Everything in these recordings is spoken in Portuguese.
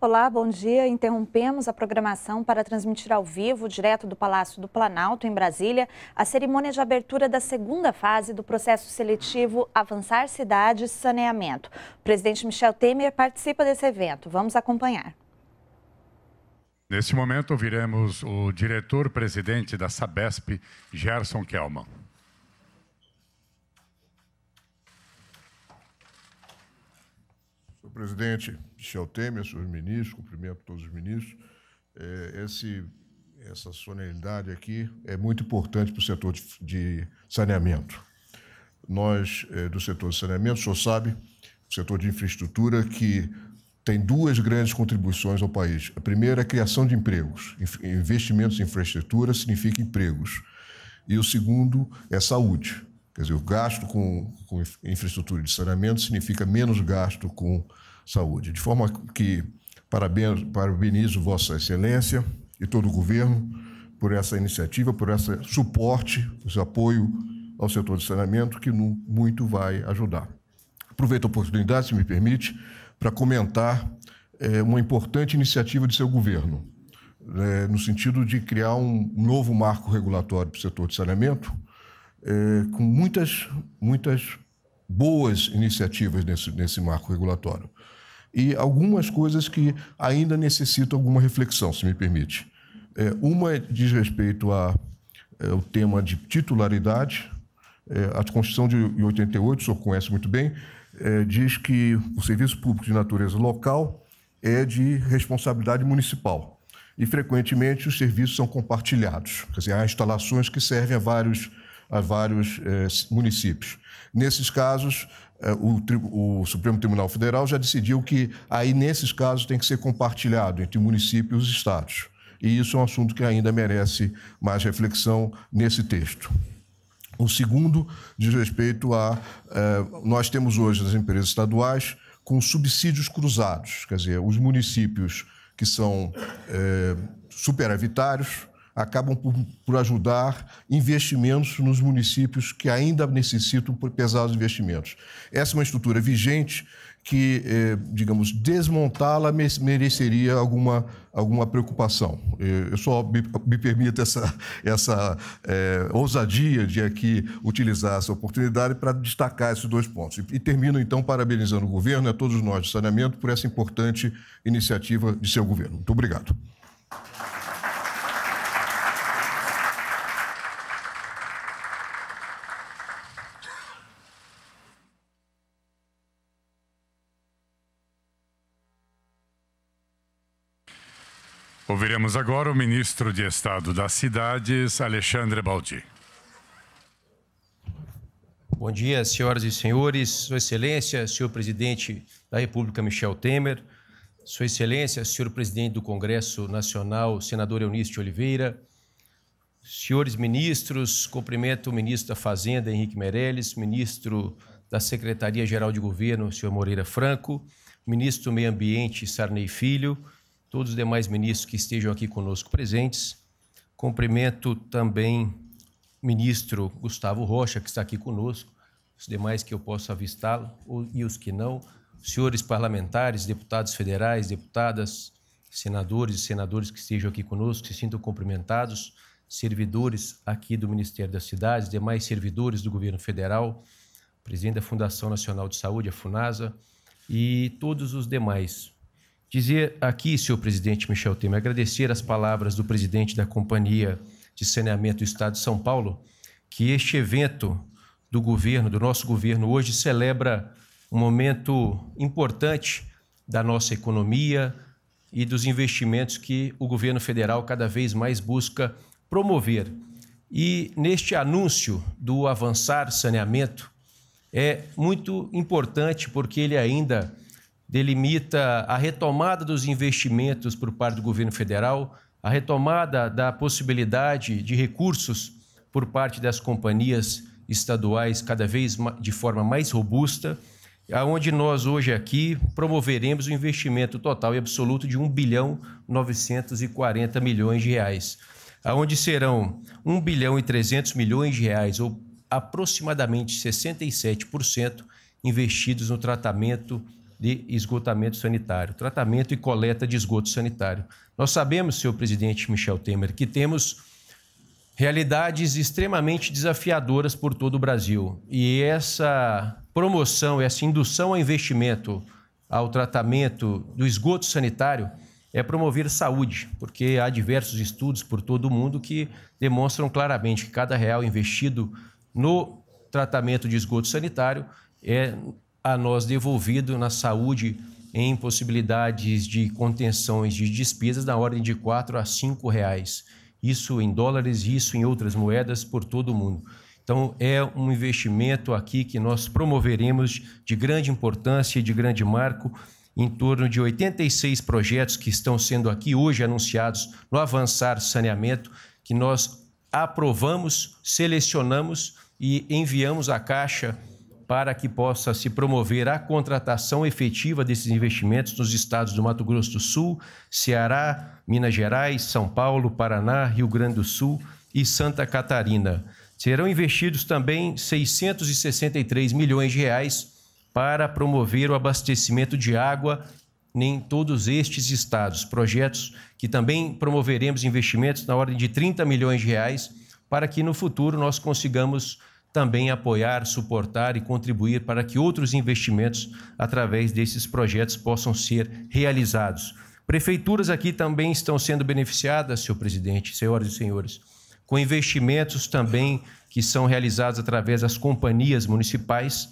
Olá, bom dia. Interrompemos a programação para transmitir ao vivo, direto do Palácio do Planalto, em Brasília, a cerimônia de abertura da segunda fase do processo seletivo Avançar Cidades Saneamento. O presidente Michel Temer participa desse evento. Vamos acompanhar. Neste momento, ouviremos o diretor-presidente da SABESP, Gerson Kelman. presidente Michel Temer, senhores ministros, cumprimento todos os ministros. É, esse, essa solenidade aqui é muito importante para o setor de, de saneamento. Nós, é, do setor de saneamento, o senhor sabe, o setor de infraestrutura, que tem duas grandes contribuições ao país. A primeira é a criação de empregos. Investimentos em infraestrutura significa empregos. E o segundo é saúde. Quer dizer, o gasto com, com infraestrutura de saneamento significa menos gasto com saúde. De forma que parabenizo, parabenizo Vossa Excelência e todo o governo por essa iniciativa, por esse suporte, esse apoio ao setor de saneamento, que muito vai ajudar. Aproveito a oportunidade, se me permite, para comentar é, uma importante iniciativa de seu governo, é, no sentido de criar um novo marco regulatório para o setor de saneamento, eh, com muitas, muitas boas iniciativas nesse, nesse marco regulatório. E algumas coisas que ainda necessitam alguma reflexão, se me permite. Eh, uma diz respeito ao eh, tema de titularidade. Eh, a Constituição de 88, o senhor conhece muito bem, diz que o serviço público de natureza local é de responsabilidade municipal e frequentemente os serviços são compartilhados. Quer dizer, há instalações que servem a vários a vários eh, municípios. Nesses casos, eh, o, o, Supremo Tribunal Federal já decidiu que aí, nesses casos, tem que ser compartilhado entre municípios e estados. E isso é um assunto que ainda merece mais reflexão nesse texto. O segundo diz respeito a. Eh, nós temos hoje as empresas estaduais com subsídios cruzados, quer dizer, os municípios que são eh, superavitários acabam por, por ajudar investimentos nos municípios que ainda necessitam por pesados investimentos. Essa é uma estrutura vigente que, eh, digamos, desmontá-la mereceria alguma, alguma preocupação. Eu só me, me permito essa, essa eh, ousadia de aqui utilizar essa oportunidade para destacar esses dois pontos. E, e termino, então, parabenizando o governo e a todos nós de saneamento por essa importante iniciativa de seu governo. Muito obrigado. Ouviremos agora o ministro de Estado das Cidades, Alexandre Baldi. Bom dia, senhoras e senhores, Sua Excelência, senhor presidente da República, Michel Temer, Sua Excelência, senhor presidente do Congresso Nacional, senador Eunício Oliveira, senhores ministros, cumprimento o ministro da Fazenda, Henrique Meirelles, ministro da Secretaria-Geral de Governo, senhor Moreira Franco, ministro do Meio Ambiente, Sarney Filho, todos os demais ministros que estejam aqui conosco presentes. Cumprimento também o ministro Gustavo Rocha, que está aqui conosco, os demais que eu possa avistá-lo e os que não, senhores parlamentares, deputados federais, deputadas, senadores e senadores que estejam aqui conosco, se sintam cumprimentados, servidores aqui do Ministério das Cidades, demais servidores do governo federal, presidente da Fundação Nacional de Saúde, a FUNASA, e todos os demais Dizer aqui, senhor presidente Michel Temer, agradecer as palavras do presidente da Companhia de Saneamento do Estado de São Paulo, que este evento do governo, do nosso governo, hoje celebra um momento importante da nossa economia e dos investimentos que o governo federal cada vez mais busca promover. E neste anúncio do avançar saneamento, é muito importante porque ele ainda delimita a retomada dos investimentos por parte do governo federal, a retomada da possibilidade de recursos por parte das companhias estaduais cada vez de forma mais robusta, aonde nós hoje aqui promoveremos o um investimento total e absoluto de 1 bilhão 940 milhões de reais, aonde serão 1 bilhão e 300 milhões de reais ou aproximadamente 67% investidos no tratamento de esgotamento sanitário, tratamento e coleta de esgoto sanitário. Nós sabemos, senhor presidente Michel Temer, que temos realidades extremamente desafiadoras por todo o Brasil. E essa promoção, essa indução ao investimento, ao tratamento do esgoto sanitário, é promover saúde, porque há diversos estudos por todo o mundo que demonstram claramente que cada real investido no tratamento de esgoto sanitário é a nós devolvido na saúde em possibilidades de contenções de despesas na ordem de 4 a 5 reais. Isso em dólares e isso em outras moedas por todo o mundo. Então, é um investimento aqui que nós promoveremos de grande importância e de grande marco, em torno de 86 projetos que estão sendo aqui hoje anunciados no Avançar Saneamento, que nós aprovamos, selecionamos e enviamos à Caixa para que possa se promover a contratação efetiva desses investimentos nos estados do Mato Grosso do Sul, Ceará, Minas Gerais, São Paulo, Paraná, Rio Grande do Sul e Santa Catarina. Serão investidos também 663 milhões de reais para promover o abastecimento de água em todos estes estados. Projetos que também promoveremos investimentos na ordem de 30 milhões de reais para que no futuro nós consigamos também apoiar, suportar e contribuir para que outros investimentos através desses projetos possam ser realizados. Prefeituras aqui também estão sendo beneficiadas, senhor presidente, senhoras e senhores, com investimentos também que são realizados através das companhias municipais.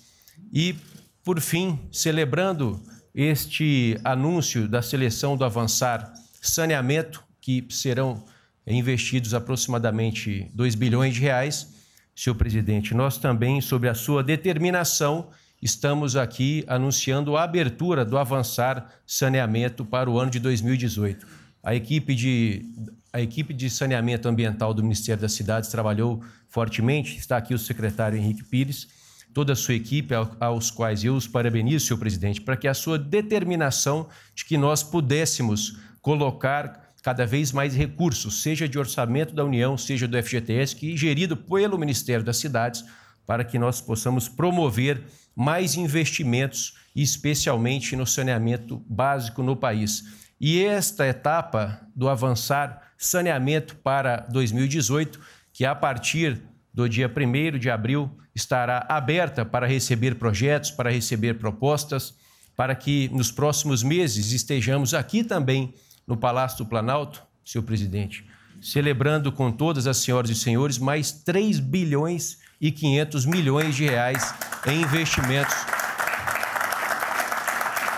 E, por fim, celebrando este anúncio da seleção do Avançar Saneamento, que serão investidos aproximadamente 2 bilhões de reais, Senhor presidente, nós também, sobre a sua determinação, estamos aqui anunciando a abertura do Avançar Saneamento para o ano de 2018. A equipe de, a equipe de saneamento ambiental do Ministério das Cidades trabalhou fortemente, está aqui o secretário Henrique Pires, toda a sua equipe, aos quais eu os parabenizo, senhor presidente, para que a sua determinação de que nós pudéssemos colocar cada vez mais recursos, seja de orçamento da União, seja do FGTS, que é gerido pelo Ministério das Cidades, para que nós possamos promover mais investimentos, especialmente no saneamento básico no país. E esta etapa do avançar saneamento para 2018, que a partir do dia 1 de abril estará aberta para receber projetos, para receber propostas, para que nos próximos meses estejamos aqui também no Palácio do Planalto, senhor presidente, celebrando com todas as senhoras e senhores mais 3 bilhões e 500 milhões de reais em investimentos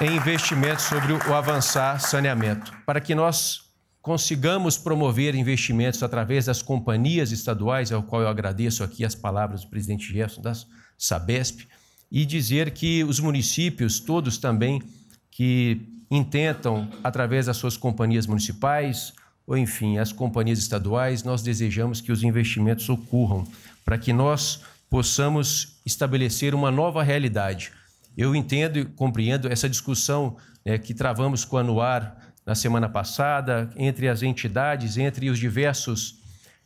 em investimentos sobre o avançar saneamento, para que nós consigamos promover investimentos através das companhias estaduais, ao qual eu agradeço aqui as palavras do presidente Jefferson da Sabesp, e dizer que os municípios todos também que intentam, através das suas companhias municipais, ou enfim, as companhias estaduais, nós desejamos que os investimentos ocorram, para que nós possamos estabelecer uma nova realidade. Eu entendo e compreendo essa discussão né, que travamos com a Anuar na semana passada, entre as entidades, entre os diversos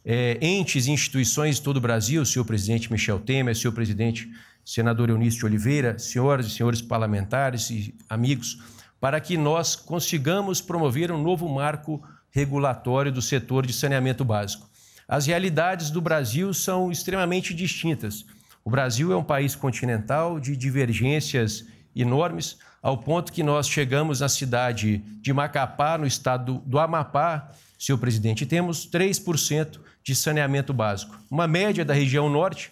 é, entes e instituições de todo o Brasil, senhor presidente Michel Temer, senhor presidente senador Eunício de Oliveira, senhoras e senhores parlamentares e amigos para que nós consigamos promover um novo marco regulatório do setor de saneamento básico. As realidades do Brasil são extremamente distintas. O Brasil é um país continental de divergências enormes, ao ponto que nós chegamos na cidade de Macapá, no estado do Amapá, senhor presidente, temos 3% de saneamento básico, uma média da região norte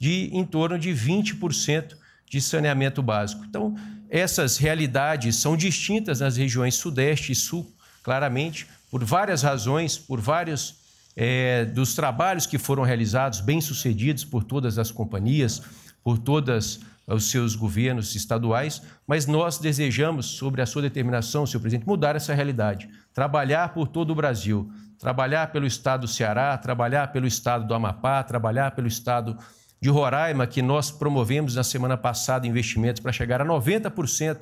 de em torno de 20% de saneamento básico. Então, essas realidades são distintas nas regiões Sudeste e Sul, claramente, por várias razões, por vários é, dos trabalhos que foram realizados, bem-sucedidos por todas as companhias, por todos os seus governos estaduais, mas nós desejamos, sobre a sua determinação, senhor presidente, mudar essa realidade, trabalhar por todo o Brasil, trabalhar pelo estado do Ceará, trabalhar pelo estado do Amapá, trabalhar pelo estado de Roraima, que nós promovemos na semana passada investimentos para chegar a 90%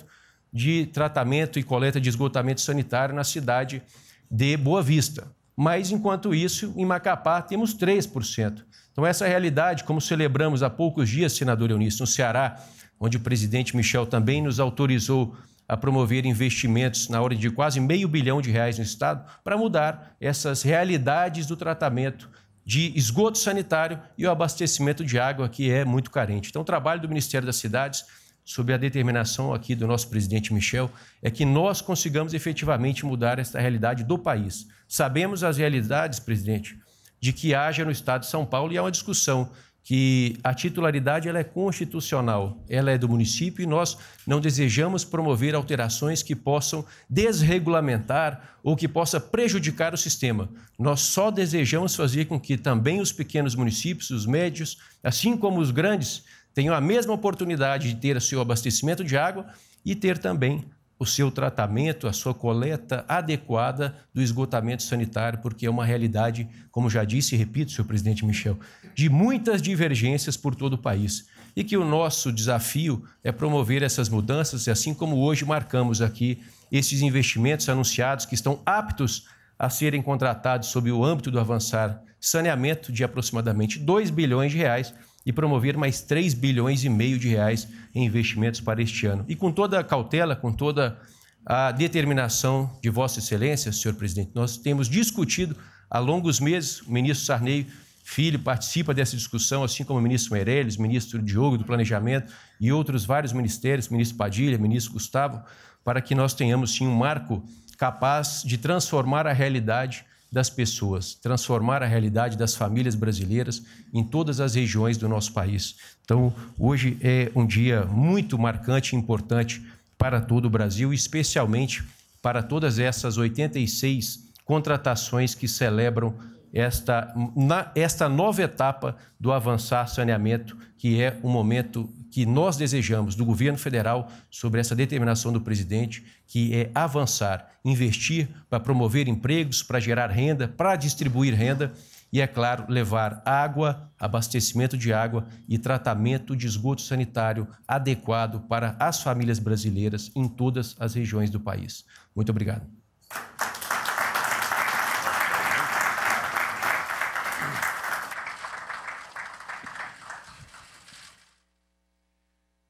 de tratamento e coleta de esgotamento sanitário na cidade de Boa Vista. Mas, enquanto isso, em Macapá temos 3%. Então, essa é realidade, como celebramos há poucos dias, senador Eunício, no Ceará, onde o presidente Michel também nos autorizou a promover investimentos na ordem de quase meio bilhão de reais no Estado para mudar essas realidades do tratamento de esgoto sanitário e o abastecimento de água, que é muito carente. Então, o trabalho do Ministério das Cidades, sob a determinação aqui do nosso presidente Michel, é que nós consigamos efetivamente mudar esta realidade do país. Sabemos as realidades, presidente, de que haja no estado de São Paulo e há uma discussão que a titularidade ela é constitucional, ela é do município e nós não desejamos promover alterações que possam desregulamentar ou que possa prejudicar o sistema. Nós só desejamos fazer com que também os pequenos municípios, os médios, assim como os grandes, tenham a mesma oportunidade de ter seu abastecimento de água e ter também o seu tratamento, a sua coleta adequada do esgotamento sanitário, porque é uma realidade, como já disse e repito, senhor presidente Michel, de muitas divergências por todo o país. E que o nosso desafio é promover essas mudanças, e assim como hoje marcamos aqui esses investimentos anunciados que estão aptos a serem contratados sob o âmbito do avançar saneamento de aproximadamente 2 bilhões de reais e promover mais 3 bilhões e meio de reais em investimentos para este ano. E com toda a cautela, com toda a determinação de Vossa Excelência, senhor presidente, nós temos discutido há longos meses, o ministro Sarney Filho participa dessa discussão, assim como o ministro Meirelles, ministro Diogo do Planejamento e outros vários ministérios, ministro Padilha, ministro Gustavo, para que nós tenhamos sim um marco capaz de transformar a realidade das pessoas, transformar a realidade das famílias brasileiras em todas as regiões do nosso país. Então, hoje é um dia muito marcante e importante para todo o Brasil, especialmente para todas essas 86 contratações que celebram esta, na, esta nova etapa do avançar saneamento, que é um momento que nós desejamos do governo federal sobre essa determinação do presidente, que é avançar, investir para promover empregos, para gerar renda, para distribuir renda e, é claro, levar água, abastecimento de água e tratamento de esgoto sanitário adequado para as famílias brasileiras em todas as regiões do país. Muito obrigado.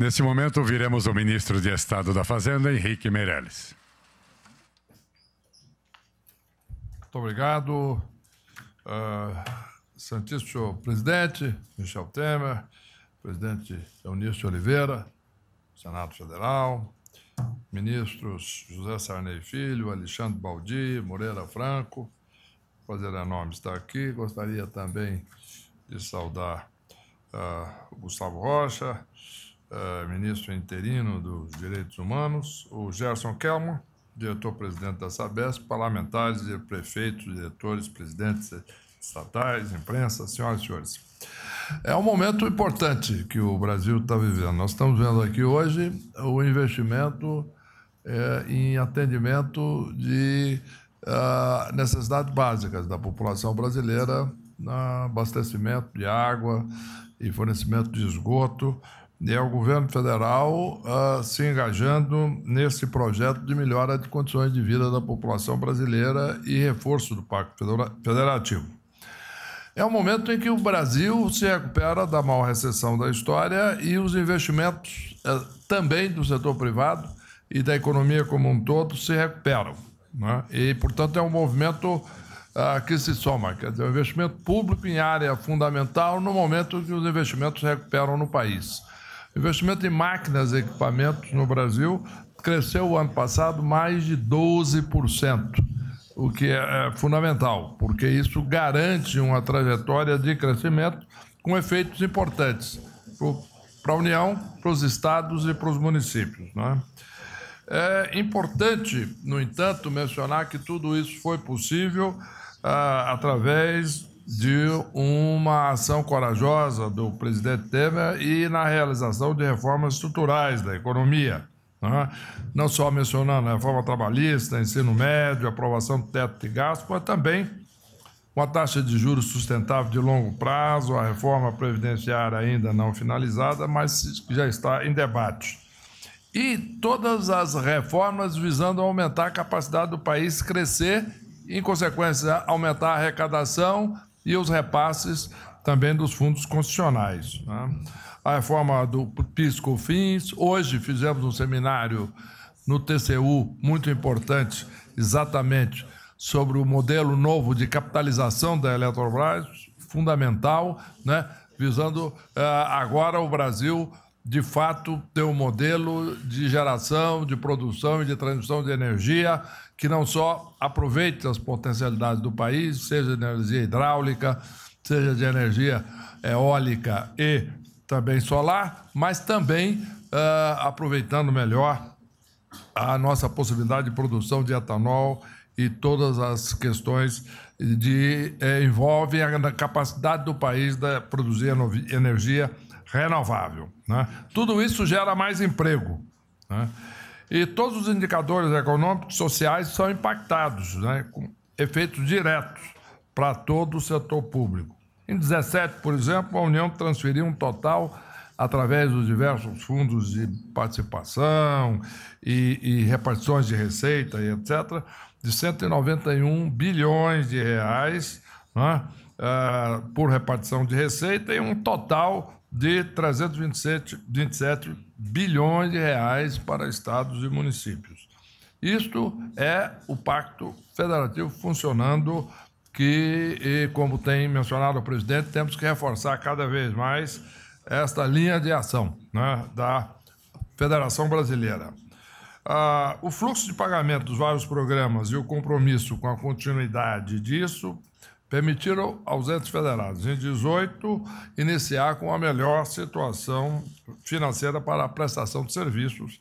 Nesse momento, ouviremos o ministro de Estado da Fazenda, Henrique Meirelles. Muito obrigado, uh, Santíssimo Presidente Michel Temer, Presidente Eunício Oliveira, Senado Federal, ministros José Sarney Filho, Alexandre Baldi, Moreira Franco. Prazer enorme estar aqui. Gostaria também de saudar uh, o Gustavo Rocha, eh, ministro interino dos Direitos Humanos, o Gerson Kelman, diretor-presidente da Sabesp, parlamentares, prefeitos, diretores, presidentes estatais, imprensa, senhoras e senhores. É um momento importante que o Brasil está vivendo. Nós estamos vendo aqui hoje o investimento é, em atendimento de uh, necessidades básicas da população brasileira, no abastecimento de água e fornecimento de esgoto é o governo federal uh, se engajando nesse projeto de melhora de condições de vida da população brasileira e reforço do Pacto Federativo. É o momento em que o Brasil se recupera da maior recessão da história e os investimentos uh, também do setor privado e da economia como um todo se recuperam. Né? E, portanto, é um movimento uh, que se soma, quer dizer, o investimento público em área fundamental no momento que os investimentos se recuperam no país. Investimento em máquinas e equipamentos no Brasil cresceu o ano passado mais de 12%, o que é, é fundamental, porque isso garante uma trajetória de crescimento com efeitos importantes para a União, para os estados e para os municípios. Né? É importante, no entanto, mencionar que tudo isso foi possível ah, através de uma ação corajosa do presidente Temer e na realização de reformas estruturais da economia. Né? Não só mencionando a reforma trabalhista, ensino médio, aprovação do teto de gastos, mas também uma taxa de juros sustentável de longo prazo, a reforma previdenciária ainda não finalizada, mas já está em debate. E todas as reformas visando aumentar a capacidade do país crescer em consequência, aumentar a arrecadação, e os repasses também dos fundos constitucionais. Né? A reforma do PIS-COFINS, hoje fizemos um seminário no TCU muito importante, exatamente sobre o modelo novo de capitalização da Eletrobras, fundamental, né? visando uh, agora o Brasil de fato, ter um modelo de geração, de produção e de transmissão de energia que não só aproveite as potencialidades do país, seja de energia hidráulica, seja de energia eh, eólica e também solar, mas também uh, aproveitando melhor a nossa possibilidade de produção de etanol e todas as questões que eh, envolvem a capacidade do país de produzir energia renovável. Né? Tudo isso gera mais emprego. Né? E todos os indicadores econômicos e sociais são impactados, né? com efeitos diretos para todo o setor público. Em 2017, por exemplo, a União transferiu um total através dos diversos fundos de participação e, e repartições de receita e etc., de 191 bilhões de reais né, uh, por repartição de receita e um total de 327 bilhões de reais para estados e municípios. Isto é o Pacto Federativo funcionando que, como tem mencionado o presidente, temos que reforçar cada vez mais esta linha de ação né, da Federação Brasileira. Ah, o fluxo de pagamento dos vários programas e o compromisso com a continuidade disso permitir aos entes federados, em 18, iniciar com a melhor situação financeira para a prestação de serviços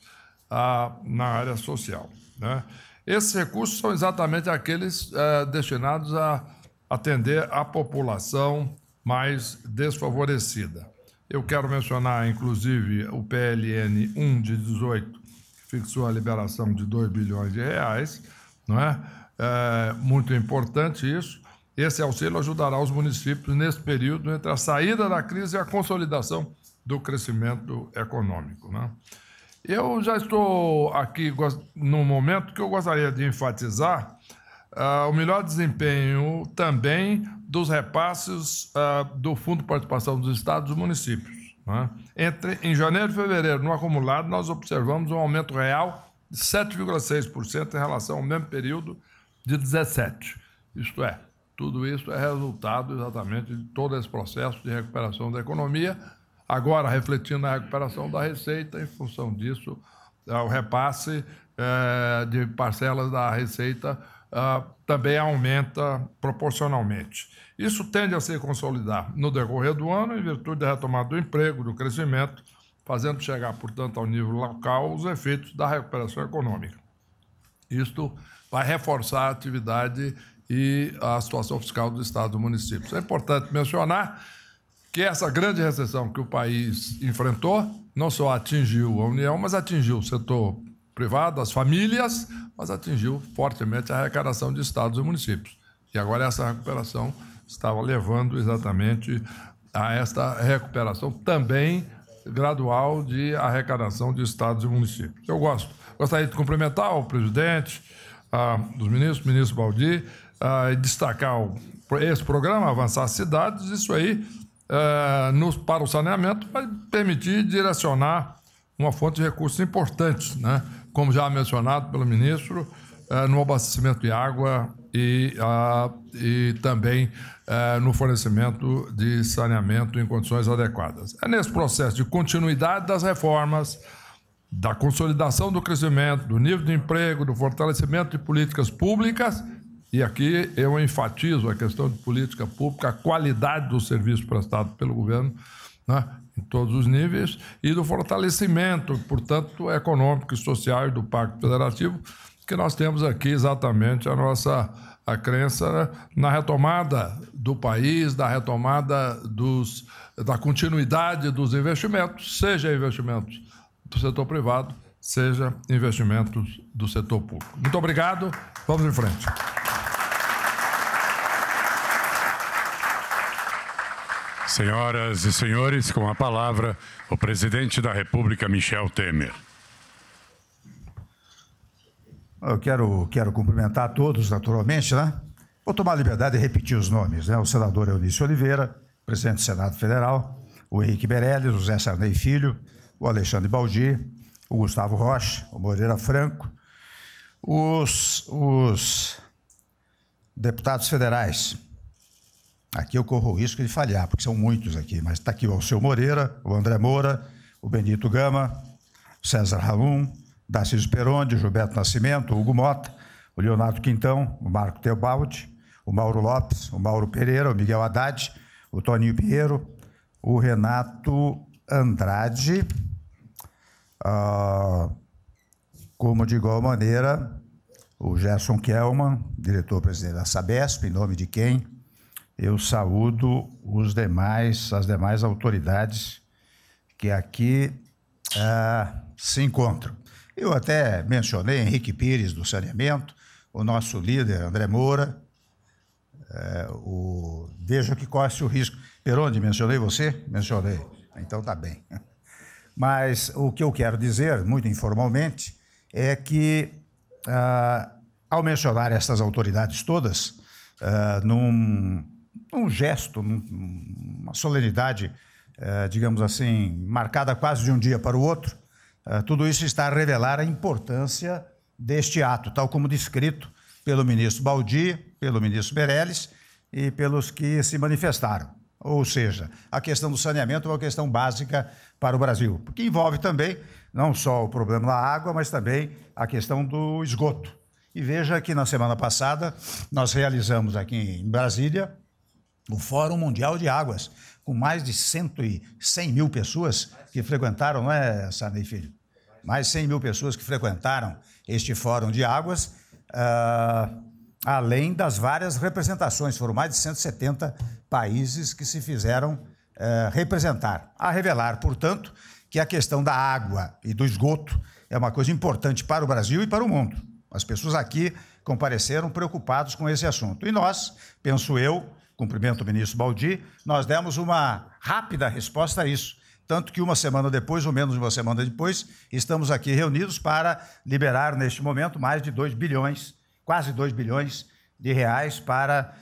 ah, na área social. Né? Esses recursos são exatamente aqueles eh, destinados a atender a população mais desfavorecida. Eu quero mencionar, inclusive, o PLN 1 de 18, que fixou a liberação de 2 bilhões de reais, não é? É muito importante isso. Esse auxílio ajudará os municípios nesse período entre a saída da crise e a consolidação do crescimento econômico. Né? Eu já estou aqui num momento que eu gostaria de enfatizar uh, o melhor desempenho também dos repasses uh, do Fundo de Participação dos Estados e municípios. Né? Entre, em janeiro e fevereiro, no acumulado, nós observamos um aumento real de 7,6% em relação ao mesmo período de 17. Isto é, tudo isso é resultado exatamente de todo esse processo de recuperação da economia. Agora, refletindo na recuperação da receita, em função disso, é, o repasse é, de parcelas da receita é, também aumenta proporcionalmente. Isso tende a se consolidar no decorrer do ano, em virtude da retomada do emprego, do crescimento, fazendo chegar, portanto, ao nível local os efeitos da recuperação econômica. Isto vai reforçar a atividade e a situação fiscal do Estado e do município. é importante mencionar que essa grande recessão que o país enfrentou não só atingiu a União, mas atingiu o setor privado, as famílias, mas atingiu fortemente a arrecadação de estados e municípios. E agora essa recuperação estava levando exatamente a esta recuperação também gradual de arrecadação de estados e municípios. Eu gosto. Gostaria de cumprimentar o presidente, ah, os ministros, o ministro Baldi, uh, destacar o, esse programa, Avançar Cidades, isso aí, uh, para o saneamento, vai permitir direcionar uma fonte de recursos importantes, né? como já mencionado pelo ministro, uh, no abastecimento de água e, uh, e também uh, no fornecimento de saneamento em condições adequadas. É nesse processo de continuidade das reformas, da consolidação do crescimento, do nível de emprego, do fortalecimento de políticas públicas e aqui eu enfatizo a questão de política pública, a qualidade do serviço prestado pelo governo né, em todos os níveis e do fortalecimento, portanto, econômico e social do Pacto Federativo, que nós temos aqui exatamente a nossa a crença na retomada do país, da retomada dos, da continuidade dos investimentos, seja investimentos do setor privado, seja investimentos do setor público. Muito obrigado, vamos em frente. Senhoras e senhores, com a palavra, o presidente da República, Michel Temer. Eu quero, quero cumprimentar todos, naturalmente, né? Vou tomar liberdade de repetir os nomes, né? O senador Eunício Oliveira, presidente do Senado Federal, o Henrique Berelli, o Zé Sarney Filho, o Alexandre Baldi, o Gustavo Rocha, o Moreira Franco, os, os deputados federais Aqui eu corro o risco de falhar, porque são muitos aqui, mas está aqui o Alceu Moreira, o André Moura, o Benito Gama, César Ralum, Darcy Peronde, Gilberto Nascimento, Hugo Mota, o Leonardo Quintão, o Marco Teobaldi, o Mauro Lopes, o Mauro Pereira, o Miguel Haddad, o Toninho Pinheiro, o Renato Andrade. Ah, como de igual maneira, o Gerson Kelman, diretor-presidente da Sabesp, em nome de quem eu saúdo os demais, as demais autoridades que aqui ah, se encontram. Eu até mencionei Henrique Pires do saneamento, o nosso líder André Moura, eh, o Veja que corre o risco. Peronde, mencionei você? Mencionei. Então tá bem. Mas o que eu quero dizer, muito informalmente, é que ah, ao mencionar essas autoridades todas, ah, num um gesto, uma solenidade, eh, digamos assim, marcada quase de um dia para o outro, eh, tudo isso está a revelar a importância deste ato, tal como descrito pelo ministro Baldi, pelo ministro Meirelles e pelos que se manifestaram. Ou seja, a questão do saneamento é uma questão básica para o Brasil, porque envolve também não só o problema da água, mas também a questão do esgoto. E veja que na semana passada nós realizamos aqui em Brasília o Fórum Mundial de Águas, com mais de 100, mil pessoas que frequentaram, não é, Sarney Filho? Mais de 100 mil pessoas que frequentaram este Fórum de Águas, uh, além das várias representações, foram mais de 170 países que se fizeram uh, representar. A revelar, portanto, que a questão da água e do esgoto é uma coisa importante para o Brasil e para o mundo. As pessoas aqui compareceram preocupados com esse assunto. E nós, penso eu, cumprimento o ministro Baldi, nós demos uma rápida resposta a isso. Tanto que uma semana depois, ou menos de uma semana depois, estamos aqui reunidos para liberar, neste momento, mais de 2 bilhões, quase 2 bilhões de reais para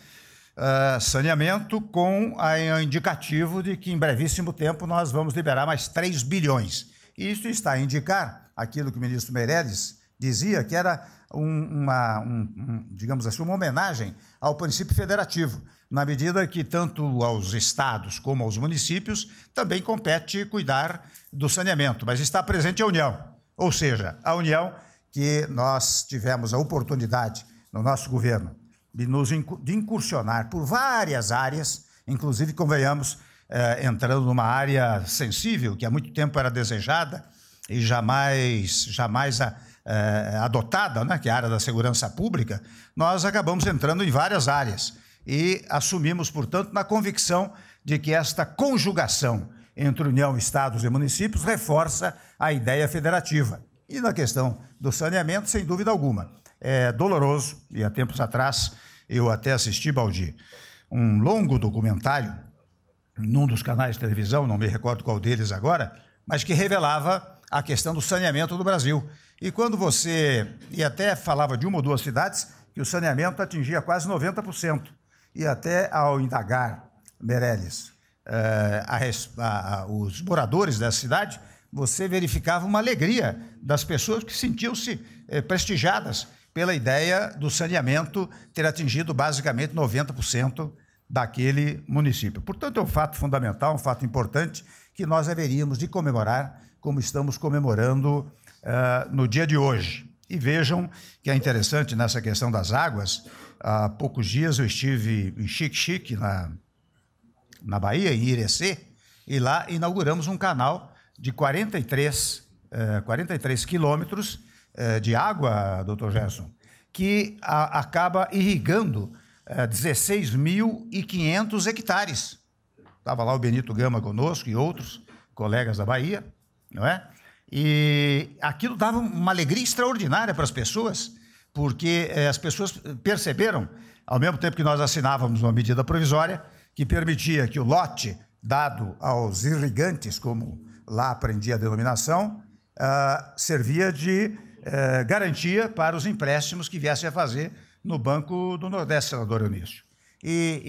uh, saneamento, com o indicativo de que em brevíssimo tempo nós vamos liberar mais 3 bilhões. E isso está a indicar aquilo que o ministro Meirelles dizia, que era um, uma, um, um, digamos assim, uma homenagem ao princípio federativo na medida que tanto aos estados como aos municípios também compete cuidar do saneamento, mas está presente a União, ou seja, a União que nós tivemos a oportunidade no nosso governo de nos incursionar por várias áreas, inclusive convenhamos eh, entrando numa área sensível que há muito tempo era desejada e jamais jamais a, eh, adotada, né, que é a área da segurança pública, nós acabamos entrando em várias áreas e assumimos, portanto, na convicção de que esta conjugação entre União, Estados e municípios reforça a ideia federativa. E na questão do saneamento, sem dúvida alguma. É doloroso, e há tempos atrás eu até assisti, Baldi, um longo documentário num dos canais de televisão, não me recordo qual deles agora, mas que revelava a questão do saneamento do Brasil. E quando você, e até falava de uma ou duas cidades, que o saneamento atingia quase 90% e até ao indagar, Meirelles, uh, os moradores da cidade, você verificava uma alegria das pessoas que sentiam-se eh, prestigiadas pela ideia do saneamento ter atingido basicamente 90% daquele município. Portanto, é um fato fundamental, um fato importante que nós deveríamos de comemorar, como estamos comemorando uh, no dia de hoje. E vejam que é interessante nessa questão das águas. Há poucos dias eu estive em xique na, na Bahia, em Irecê, e lá inauguramos um canal de 43, eh, 43 quilômetros eh, de água, doutor Gerson, que a, acaba irrigando eh, 16.500 hectares. Estava lá o Benito Gama conosco e outros colegas da Bahia, não é? E aquilo dava uma alegria extraordinária para as pessoas, porque eh, as pessoas perceberam, ao mesmo tempo que nós assinávamos uma medida provisória, que permitia que o lote dado aos irrigantes, como lá aprendi a denominação, ah, servia de eh, garantia para os empréstimos que viessem a fazer no Banco do Nordeste, senador Eunício. E,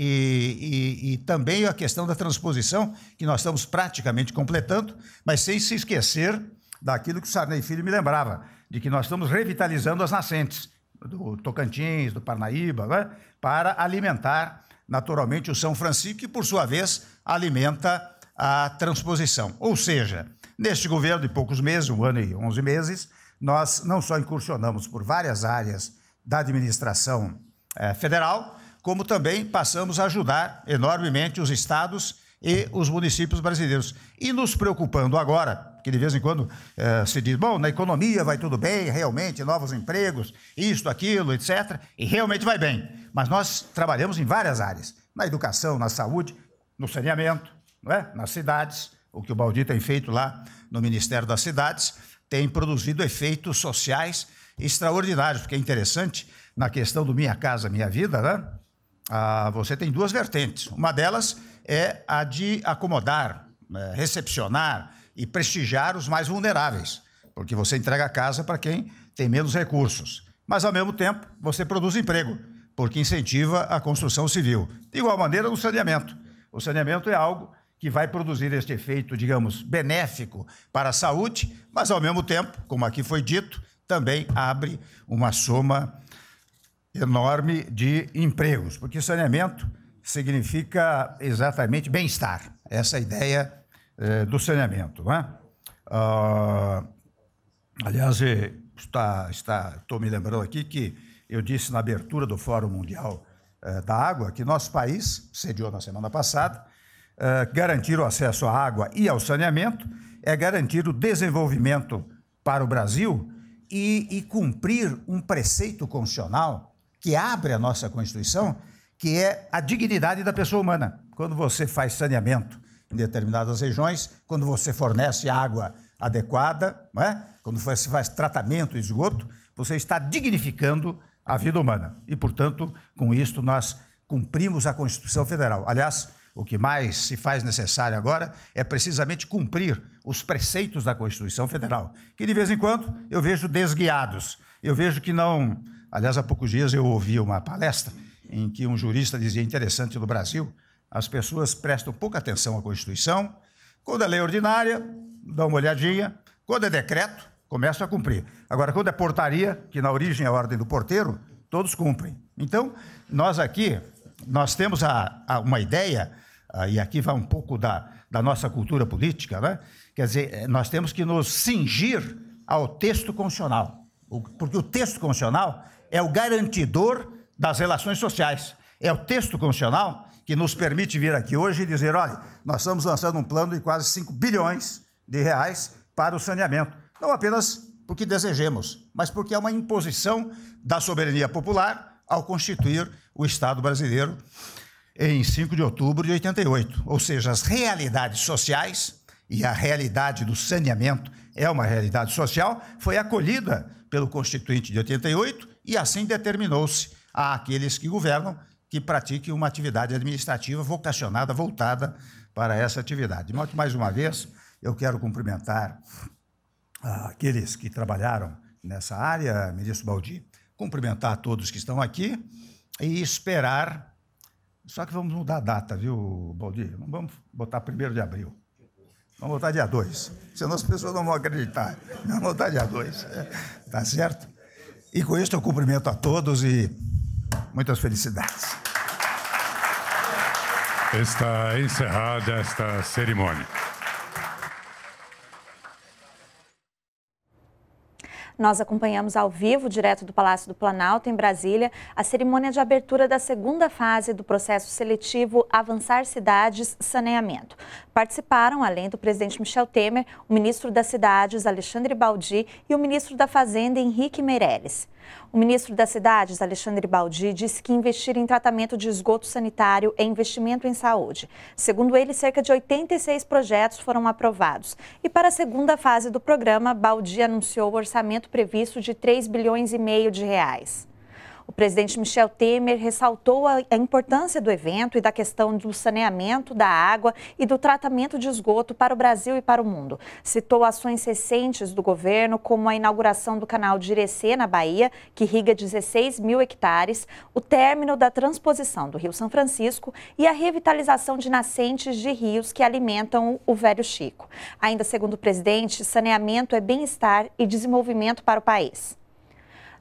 e, e, e, também a questão da transposição, que nós estamos praticamente completando, mas sem se esquecer daquilo que o Sarney Filho me lembrava, de que nós estamos revitalizando as nascentes do Tocantins, do Parnaíba, né? para alimentar naturalmente o São Francisco, que por sua vez alimenta a transposição. Ou seja, neste governo de poucos meses, um ano e onze meses, nós não só incursionamos por várias áreas da administração eh, federal, como também passamos a ajudar enormemente os estados e os municípios brasileiros. E nos preocupando agora, que de vez em quando eh, se diz, bom, na economia vai tudo bem, realmente, novos empregos, isto, aquilo, etc. E realmente vai bem. Mas nós trabalhamos em várias áreas: na educação, na saúde, no saneamento, não é? nas cidades, o que o Baldi tem feito lá no Ministério das Cidades, tem produzido efeitos sociais extraordinários, porque é interessante na questão do Minha Casa Minha Vida, né? Ah, você tem duas vertentes. Uma delas é a de acomodar, né, recepcionar e prestigiar os mais vulneráveis, porque você entrega a casa para quem tem menos recursos. Mas, ao mesmo tempo, você produz emprego, porque incentiva a construção civil. De igual maneira, o saneamento. O saneamento é algo que vai produzir este efeito, digamos, benéfico para a saúde, mas, ao mesmo tempo, como aqui foi dito, também abre uma soma enorme de empregos, porque saneamento significa exatamente bem-estar, essa é ideia é, do saneamento. Né? Ah, aliás, eh, está, está, estou me lembrando aqui que eu disse na abertura do Fórum Mundial eh, da Água que nosso país, sediou na semana passada, garantir o acesso à água e ao saneamento é garantir o desenvolvimento para o Brasil e, e cumprir um preceito constitucional que abre a nossa Constituição que é a dignidade da pessoa humana. Quando você faz saneamento em determinadas regiões, quando você fornece água adequada, é? quando você faz tratamento de esgoto, você está dignificando a vida humana. E, portanto, com isto nós cumprimos a Constituição Federal. Aliás, o que mais se faz necessário agora é precisamente cumprir os preceitos da Constituição Federal, que de vez em quando eu vejo desguiados. Eu vejo que não. Aliás, há poucos dias eu ouvi uma palestra em que um jurista dizia interessante no Brasil, as pessoas prestam pouca atenção à Constituição. Quando é lei ordinária, dá uma olhadinha. Quando é decreto, começam a cumprir. Agora, quando é portaria, que na origem é a ordem do porteiro, todos cumprem. Então, nós aqui, nós temos a, a uma ideia, a, ah, e aqui vai um pouco da, da nossa cultura política, né? quer dizer, eh, nós temos que nos cingir ao texto constitucional, porque o texto constitucional é o garantidor das relações sociais. É o texto constitucional que nos permite vir aqui hoje e dizer: olha, nós estamos lançando um plano de quase 5 bilhões de reais para o saneamento. Não apenas porque desejemos, mas porque é uma imposição da soberania popular ao constituir o Estado brasileiro em 5 de outubro de 88. Ou seja, as realidades sociais e a realidade do saneamento é uma realidade social, foi acolhida pelo Constituinte de 88 e assim determinou-se àqueles que governam que pratiquem uma atividade administrativa vocacionada, voltada para essa atividade. Mais uma vez, eu quero cumprimentar ah, aqueles que trabalharam nessa área, ministro Baldi, cumprimentar todos que estão aqui e esperar. Só que vamos mudar a data, viu, Baldi? Não vamos botar 1 de abril. Vamos botar dia 2, senão as pessoas não vão acreditar. Vamos botar dia 2, é, tá certo? E com isso eu cumprimento a todos e Muitas felicidades. Está encerrada esta cerimônia. Nós acompanhamos ao vivo, direto do Palácio do Planalto, em Brasília, a cerimônia de abertura da segunda fase do processo seletivo Avançar Cidades Saneamento. Participaram, além do presidente Michel Temer, o ministro das Cidades, Alexandre Baldi, e o ministro da Fazenda, Henrique Meirelles. O ministro das Cidades, Alexandre Baldi, disse que investir em tratamento de esgoto sanitário é investimento em saúde. Segundo ele, cerca de 86 projetos foram aprovados. E para a segunda fase do programa, Baldi anunciou o orçamento previsto de 3 bilhões e meio de reais. O presidente Michel Temer ressaltou a, a importância do evento e da questão do saneamento da água e do tratamento de esgoto para o Brasil e para o mundo. Citou ações recentes do governo, como a inauguração do canal de Irecê, na Bahia, que irriga 16 mil hectares, o término da transposição do Rio São Francisco e a revitalização de nascentes de rios que alimentam o Velho Chico. Ainda segundo o presidente, saneamento é bem-estar e desenvolvimento para o país.